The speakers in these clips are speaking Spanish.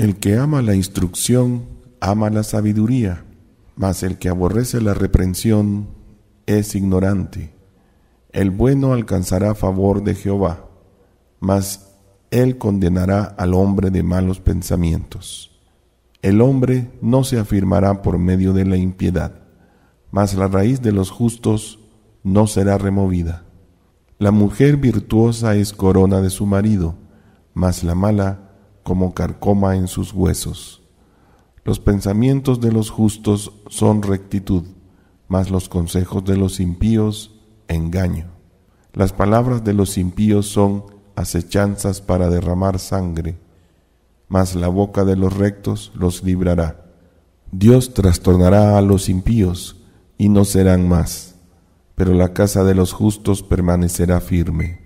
El que ama la instrucción ama la sabiduría, mas el que aborrece la reprensión es ignorante. El bueno alcanzará favor de Jehová, mas él condenará al hombre de malos pensamientos. El hombre no se afirmará por medio de la impiedad, mas la raíz de los justos no será removida. La mujer virtuosa es corona de su marido, mas la mala como carcoma en sus huesos. Los pensamientos de los justos son rectitud, mas los consejos de los impíos engaño. Las palabras de los impíos son acechanzas para derramar sangre, mas la boca de los rectos los librará. Dios trastornará a los impíos y no serán más, pero la casa de los justos permanecerá firme.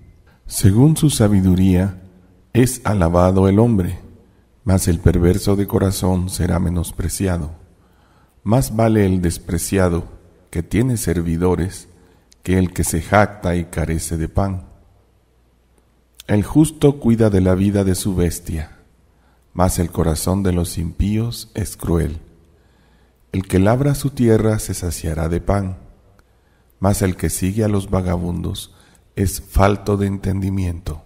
Según su sabiduría, es alabado el hombre, mas el perverso de corazón será menospreciado. Más vale el despreciado que tiene servidores que el que se jacta y carece de pan. El justo cuida de la vida de su bestia, mas el corazón de los impíos es cruel. El que labra su tierra se saciará de pan, mas el que sigue a los vagabundos es falto de entendimiento.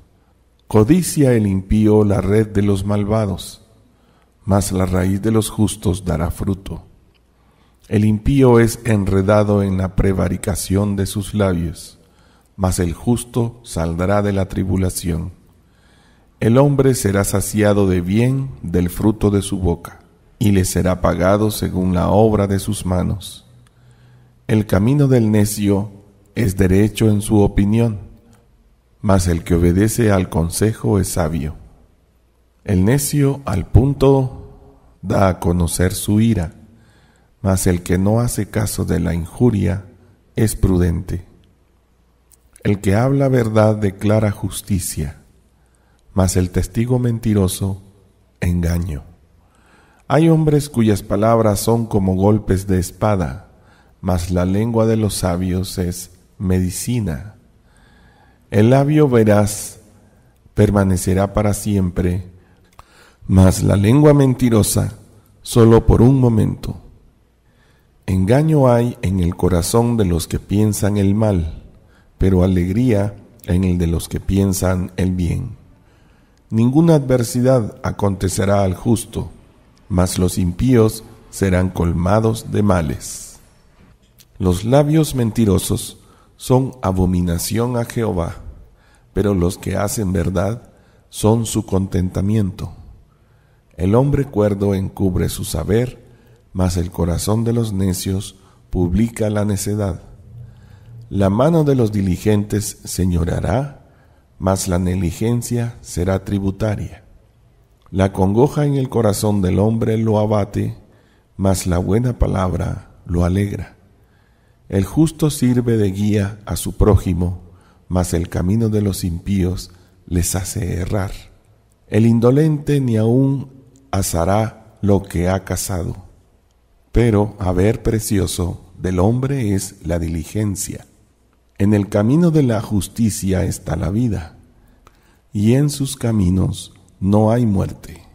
Codicia el impío la red de los malvados, mas la raíz de los justos dará fruto. El impío es enredado en la prevaricación de sus labios, mas el justo saldrá de la tribulación. El hombre será saciado de bien del fruto de su boca, y le será pagado según la obra de sus manos. El camino del necio es derecho en su opinión, mas el que obedece al consejo es sabio. El necio al punto da a conocer su ira, mas el que no hace caso de la injuria es prudente. El que habla verdad declara justicia, mas el testigo mentiroso engaño. Hay hombres cuyas palabras son como golpes de espada, mas la lengua de los sabios es medicina. El labio veraz permanecerá para siempre, mas la lengua mentirosa solo por un momento. Engaño hay en el corazón de los que piensan el mal, pero alegría en el de los que piensan el bien. Ninguna adversidad acontecerá al justo, mas los impíos serán colmados de males. Los labios mentirosos son abominación a Jehová, pero los que hacen verdad son su contentamiento. El hombre cuerdo encubre su saber, mas el corazón de los necios publica la necedad. La mano de los diligentes señorará, mas la negligencia será tributaria. La congoja en el corazón del hombre lo abate, mas la buena palabra lo alegra. El justo sirve de guía a su prójimo, mas el camino de los impíos les hace errar. El indolente ni aun asará lo que ha cazado. Pero haber precioso del hombre es la diligencia. En el camino de la justicia está la vida, y en sus caminos no hay muerte.